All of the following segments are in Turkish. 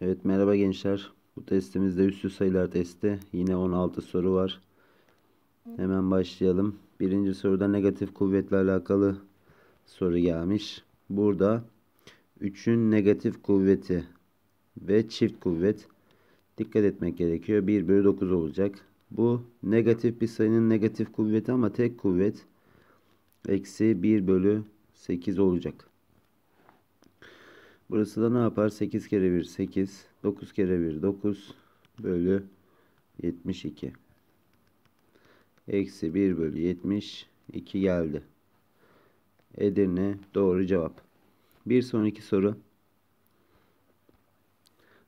Evet merhaba gençler. Bu testimizde üstü sayılar testi. Yine 16 soru var. Hemen başlayalım. Birinci soruda negatif kuvvetle alakalı soru gelmiş. Burada 3'ün negatif kuvveti ve çift kuvvet dikkat etmek gerekiyor. 1 bölü 9 olacak. Bu negatif bir sayının negatif kuvveti ama tek kuvvet eksi 1 bölü 8 olacak. Burası da ne yapar? 8 kere 1 8. 9 kere 1 9 bölü 72. Eksi 1 bölü 72 geldi. Edirne doğru cevap. Bir sonraki soru.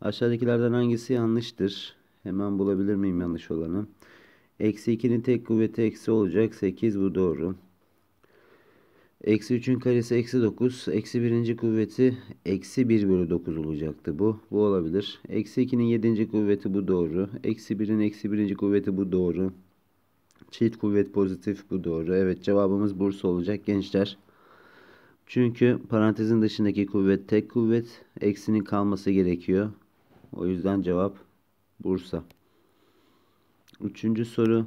Aşağıdakilerden hangisi yanlıştır? Hemen bulabilir miyim yanlış olanı? Eksi 2'nin tek kuvveti eksi olacak. 8 bu doğru. Eksi 3'ün karesi eksi 9. Eksi 1. kuvveti eksi 1 bölü 9 olacaktı bu. Bu olabilir. Eksi 2'nin 7. kuvveti bu doğru. Eksi 1'in eksi 1. kuvveti bu doğru. Çift kuvvet pozitif bu doğru. Evet cevabımız Bursa olacak gençler. Çünkü parantezin dışındaki kuvvet tek kuvvet. Eksinin kalması gerekiyor. O yüzden cevap Bursa. Üçüncü soru.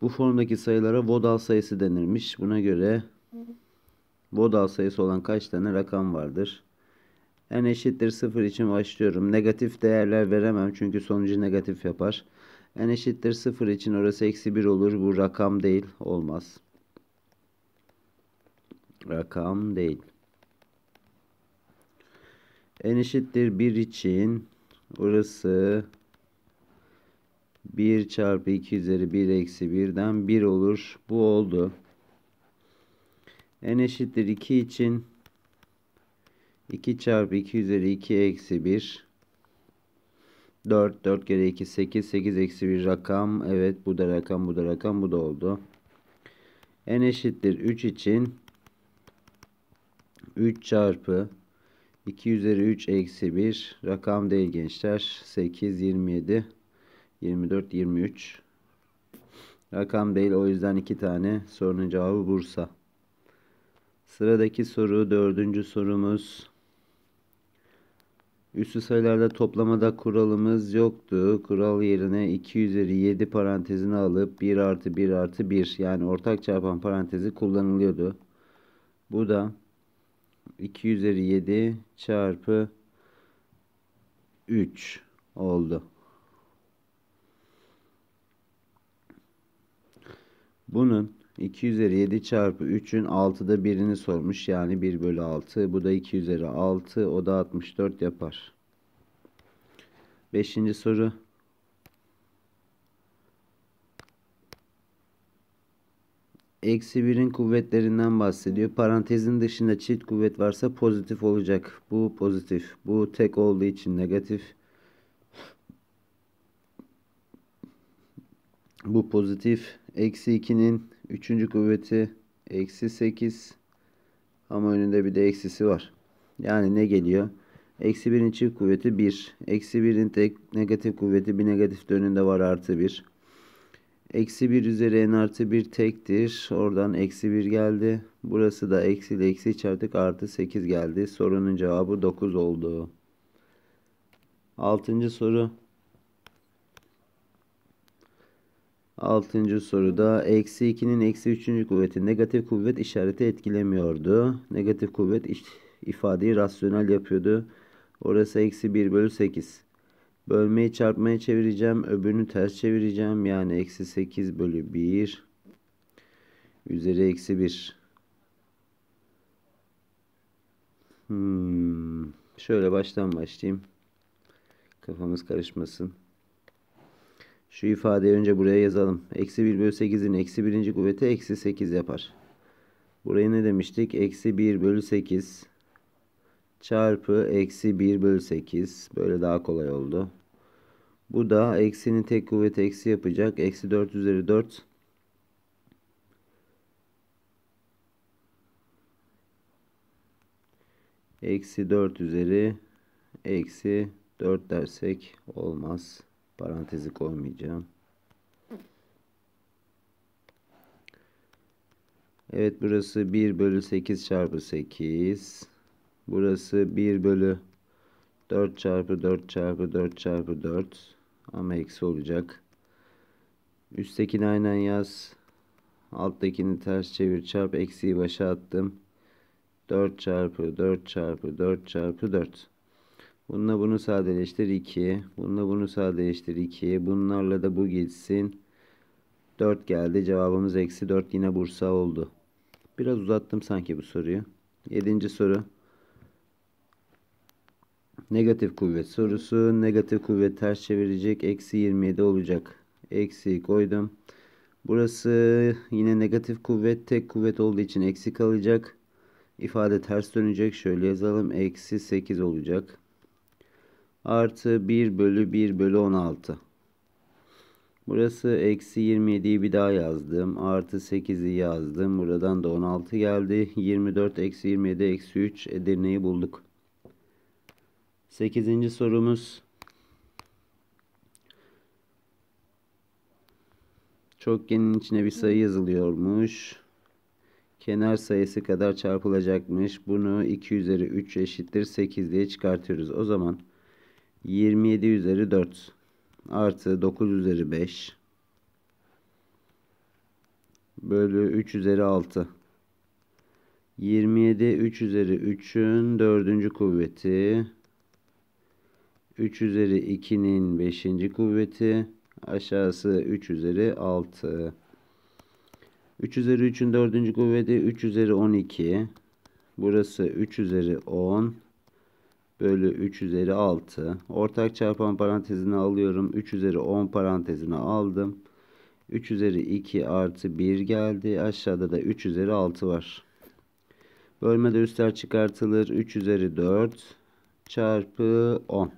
Bu formdaki sayılara vodal sayısı denirmiş. Buna göre vodal sayısı olan kaç tane rakam vardır? En eşittir 0 için başlıyorum. Negatif değerler veremem çünkü sonucu negatif yapar. En eşittir 0 için orası eksi 1 olur. Bu rakam değil. Olmaz. Rakam değil. En eşittir 1 için orası 1 çarpı 2 üzeri 1 eksi 1'den 1 olur. Bu oldu. n eşittir 2 için 2 çarpı 2 üzeri 2 eksi 1 4 4 kere 2 8 8 eksi 1 rakam evet bu da rakam bu da rakam bu da oldu. n eşittir 3 için 3 çarpı 2 üzeri 3 eksi 1 rakam değil gençler 8 27 24, 23. Rakam değil o yüzden iki tane sorunun cevabı Bursa. Sıradaki soru dördüncü sorumuz. Üstü sayılarda toplamada kuralımız yoktu. Kural yerine 2 üzeri 7 parantezini alıp 1 artı 1 artı 1 yani ortak çarpan parantezi kullanılıyordu. Bu da 2 üzeri 7 çarpı 3 oldu. Bunun 2 üzeri 7 çarpı 3'ün 6'da 1'ini sormuş. Yani 1 bölü 6. Bu da 2 üzeri 6. O da 64 yapar. Beşinci soru. Eksi 1'in kuvvetlerinden bahsediyor. Parantezin dışında çift kuvvet varsa pozitif olacak. Bu pozitif. Bu tek olduğu için negatif. Negatif. Bu pozitif. Eksi 2'nin 3. kuvveti eksi 8. Ama önünde bir de eksisi var. Yani ne geliyor? Eksi 1'in çift kuvveti 1. Eksi 1'in tek negatif kuvveti bir negatif de önünde var artı 1. Eksi 1 üzeri n artı 1 tektir. Oradan eksi 1 geldi. Burası da eksi ile eksi içerdik artı 8 geldi. Sorunun cevabı 9 oldu. 6. soru. Altıncı soruda eksi 2'nin eksi 3. kuvveti negatif kuvvet işareti etkilemiyordu. Negatif kuvvet ifadeyi rasyonel yapıyordu. Orası eksi 1 bölü 8. Bölmeyi çarpmaya çevireceğim. Öbürünü ters çevireceğim. Yani eksi 8 bölü 1 üzeri eksi 1. Hmm. Şöyle baştan başlayayım. Kafamız karışmasın. Şu ifadeyi önce buraya yazalım. Eksi 1 bölü 8'in eksi 1. kuvveti eksi 8 yapar. Burayı ne demiştik? Eksi 1 bölü 8 çarpı eksi 1 bölü 8. Böyle daha kolay oldu. Bu da eksinin tek kuvveti eksi yapacak. Eksi 4 üzeri 4. Eksi 4 üzeri eksi 4 dersek olmaz. Parantezi koymayacağım. Evet burası 1 bölü 8 çarpı 8. Burası 1 bölü 4 çarpı 4 çarpı 4 çarpı 4. Ama eksi olacak. Üsttekini aynen yaz. Alttakini ters çevir çarp. Eksiyi başa attım. 4 çarpı 4 çarpı 4 çarpı 4. Bununla bunu sadeleştir 2. Bununla bunu sadeleştir 2. Bunlarla da bu gitsin. 4 geldi. Cevabımız eksi 4 yine Bursa oldu. Biraz uzattım sanki bu soruyu. 7. soru. Negatif kuvvet sorusu. Negatif kuvvet ters çevirecek. Eksi 27 olacak. Eksi koydum. Burası yine negatif kuvvet. Tek kuvvet olduğu için eksi kalacak. İfade ters dönecek. Şöyle yazalım. Eksi 8 olacak artı 1 bölü 1 bölü 16. Burası eksi 27'yi bir daha yazdım. Artı 8'i yazdım. Buradan da 16 geldi. 24 eksi 27 eksi 3 Edirne'yi bulduk. 8. sorumuz. Çokgenin içine bir sayı yazılıyormuş. Kenar sayısı kadar çarpılacakmış. Bunu 2 üzeri 3 eşittir 8 diye çıkartıyoruz. O zaman 27 üzeri 4 artı 9 üzeri 5 bölü 3 üzeri 6 27 3 üzeri 3'ün 4. kuvveti 3 üzeri 2'nin 5. kuvveti aşağısı 3 üzeri 6 3 üzeri 3'ün 4. kuvveti 3 üzeri 12 burası 3 üzeri 10 bölü 3 üzeri 6. Ortak çarpan parantezine alıyorum. 3 üzeri 10 parantezine aldım. 3 üzeri 2 artı 1 geldi. Aşağıda da 3 üzeri 6 var. Bölmede üstler çıkartılır. 3 üzeri 4 çarpı 10.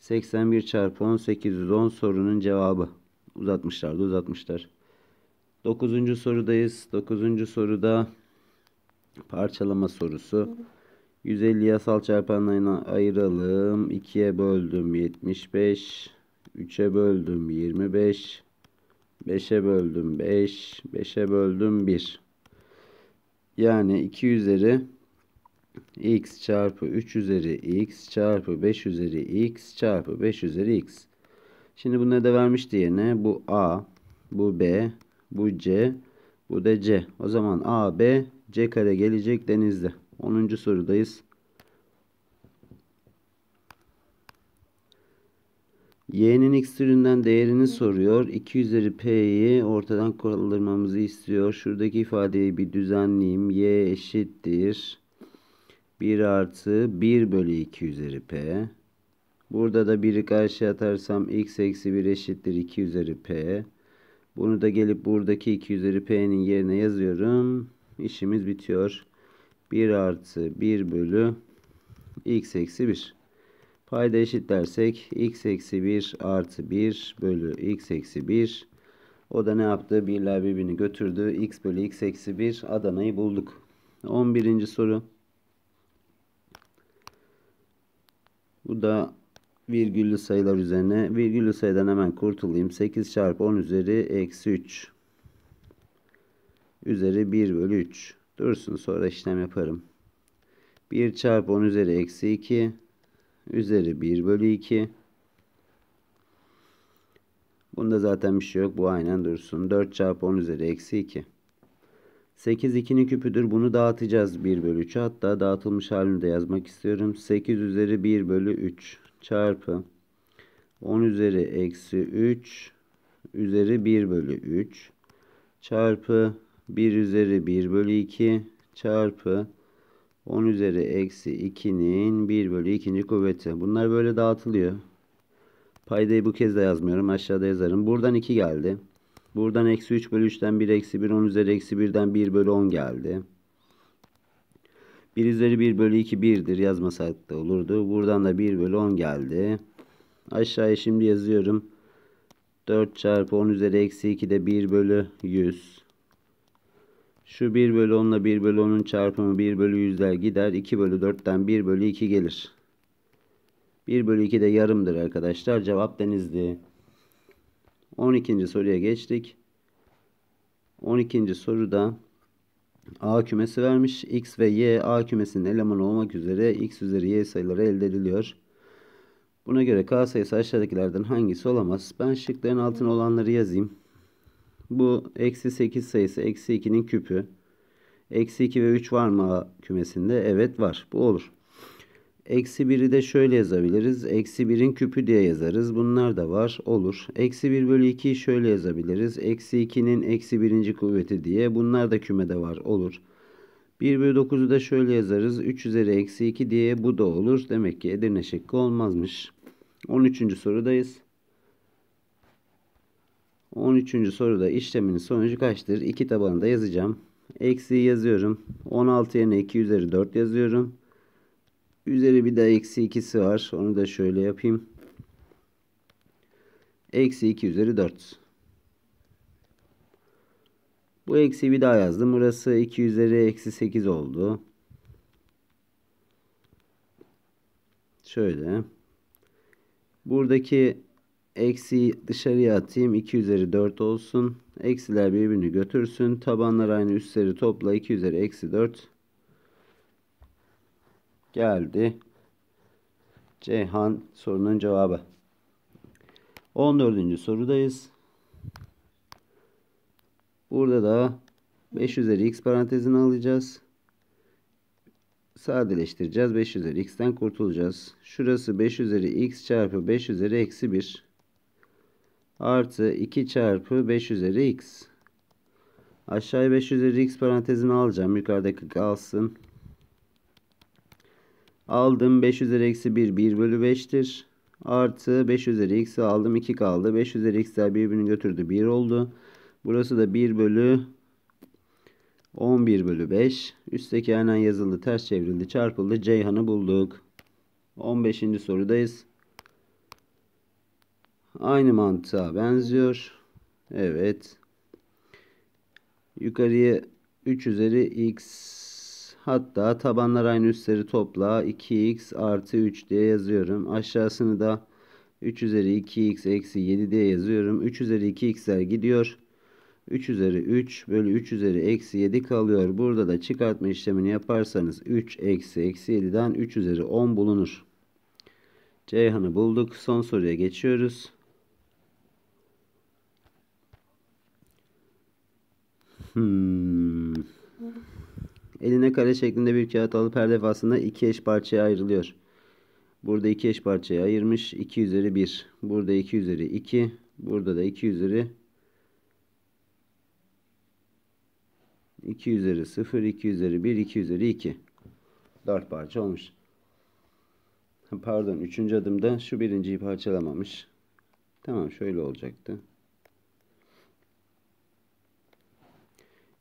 81 çarpı 10 810 sorunun cevabı. Uzatmışlar uzatmışlar. 9. sorudayız. 9. soruda parçalama sorusu. 150 yasal çarpanlarına ayıralım. 2'ye böldüm 75. 3'e böldüm 25. 5'e böldüm 5. 5'e böldüm 1. Yani 2 üzeri x çarpı 3 üzeri x çarpı 5 üzeri x çarpı 5 üzeri x. Şimdi bunları da vermiş diyene bu a, bu b, bu c, bu da c. O zaman a, b, c kare gelecek denizde. 10. sorudayız. Y'nin x türünden değerini soruyor. 2 üzeri p'yi ortadan kaldırmamızı istiyor. Şuradaki ifadeyi bir düzenleyeyim. y eşittir. 1 artı 1 bölü 2 üzeri p. Burada da 1'i karşıya atarsam x eksi 1 eşittir 2 üzeri p. Bunu da gelip buradaki 2 üzeri p'nin yerine yazıyorum. İşimiz bitiyor. 1 artı 1 bölü x eksi 1. Payda eşitlersek x eksi 1 artı 1 bölü x eksi 1. O da ne yaptı? Birler birbirini götürdü. x bölü x eksi 1 Adana'yı bulduk. 11. soru. Bu da virgüllü sayılar üzerine. Virgüllü sayıdan hemen kurtulayım. 8 çarpı 10 üzeri eksi 3. Üzeri 1 bölü 3. Dursun sonra işlem yaparım. 1 çarpı 10 üzeri eksi 2 üzeri 1 bölü 2. Bunda zaten bir şey yok. Bu aynen dursun. 4 çarpı 10 üzeri eksi 2. 8 2'nin küpüdür. Bunu dağıtacağız 1 bölü 3'e. Hatta dağıtılmış halini de yazmak istiyorum. 8 üzeri 1 bölü 3 çarpı 10 üzeri eksi 3 üzeri 1 bölü 3 çarpı 1 üzeri 1 bölü 2 çarpı 10 üzeri eksi 2'nin 1 bölü 2. kuvveti. Bunlar böyle dağıtılıyor. Paydayı bu kez de yazmıyorum. Aşağıda yazarım. Buradan 2 geldi. Buradan eksi 3 bölü 3'ten 1 eksi 1 10 üzeri eksi 1'den 1 bölü 10 geldi. 1 üzeri 1 bölü 2 1'dir yazmasak da olurdu. Buradan da 1 bölü 10 geldi. Aşağıya şimdi yazıyorum. 4 çarpı 10 üzeri eksi 2'de 1 bölü 100. Şu 1 bölü 10 ile 1 bölü 10'un çarpımı 1 bölü 100'ler gider. 2 bölü 4'ten 1 bölü 2 gelir. 1 bölü 2 de yarımdır arkadaşlar. Cevap denizli. 12. soruya geçtik. 12. soruda A kümesi vermiş. X ve Y A kümesinin elemanı olmak üzere X üzeri Y sayıları elde ediliyor. Buna göre K sayısı aşağıdakilerden hangisi olamaz? Ben şıkların altına olanları yazayım. Bu eksi 8 sayısı eksi 2'nin küpü. Eksi 2 ve 3 var mı A kümesinde? Evet var. Bu olur. Eksi 1'i de şöyle yazabiliriz. Eksi 1'in küpü diye yazarız. Bunlar da var. Olur. Eksi 1 bölü 2'yi şöyle yazabiliriz. Eksi 2'nin eksi 1. kuvveti diye. Bunlar da kümede var. Olur. 1 bölü 9'u da şöyle yazarız. 3 üzeri eksi 2 diye bu da olur. Demek ki Edirne şıkkı olmazmış. 13. sorudayız. 13. soruda işleminin sonucu kaçtır? 2 tabanında yazacağım. Eksi yazıyorum. 16 yerine 2 üzeri 4 yazıyorum. Üzeri bir de eksi 2'si var. Onu da şöyle yapayım. Eksi 2 üzeri 4. Bu eksi bir daha yazdım. Burası 2 üzeri eksi 8 oldu. Şöyle. Buradaki Eksi dışarıya atayım. 2 üzeri 4 olsun. Eksiler birbirini götürsün. Tabanlar aynı üstleri topla. 2 üzeri eksi 4. Geldi. Ceyhan sorunun cevabı. 14. sorudayız. Burada da 5 üzeri x parantezini alacağız. Sadeleştireceğiz. 5 üzeri x'ten kurtulacağız. Şurası 5 üzeri x çarpı 5 üzeri eksi 1 artı 2 çarpı 5 üzeri x. Aşağıya 5 üzeri x parantezini alacağım. Yukarıdaki kalsın. Aldım 5 üzeri eksi 1 1 bölü 5'tir. Artı 5 üzeri x'i aldım 2 kaldı. 5 üzeri x'ler birbirini götürdü 1 oldu. Burası da 1 bölü 11 bölü 5. Üstteki aynen yazıldı ters çevrildi çarpıldı. Ceyhan'ı bulduk. 15. sorudayız. Aynı mantığa benziyor. Evet. Yukarıya 3 üzeri x hatta tabanlar aynı üstleri topla 2x artı 3 diye yazıyorum. Aşağısını da 3 üzeri 2x eksi 7 diye yazıyorum. 3 üzeri 2x'ler gidiyor. 3 üzeri 3 bölü 3 üzeri eksi 7 kalıyor. Burada da çıkartma işlemini yaparsanız 3 eksi eksi 7'den 3 üzeri 10 bulunur. Ceyhan'ı bulduk. Son soruya geçiyoruz. Hmm. Eline kare şeklinde bir kağıt alıp her defasında iki eş parçaya ayrılıyor. Burada iki eş parçaya ayırmış. 2 üzeri 1. Burada 2 üzeri 2. Burada da 2 üzeri 2 üzeri 0, 2 üzeri 1, 2 üzeri 2. 4 parça olmuş. Pardon 3. adımda şu birinciyi parçalamamış. Tamam şöyle olacaktı.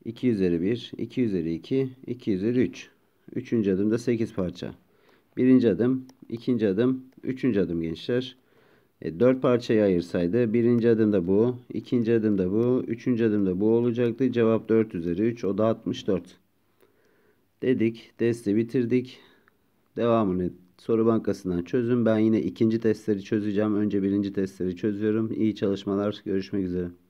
2 üzeri 1, 2 üzeri 2, 2 üzeri 3. Üçüncü adımda 8 parça. Birinci adım, ikinci adım, üçüncü adım gençler. E, 4 parçayı ayırsaydı birinci adımda bu, ikinci adımda bu, üçüncü adımda bu olacaktı. Cevap 4 üzeri 3, o da 64. Dedik, testi bitirdik. Devamını soru bankasından çözün. Ben yine ikinci testleri çözeceğim. Önce birinci testleri çözüyorum. İyi çalışmalar, görüşmek üzere.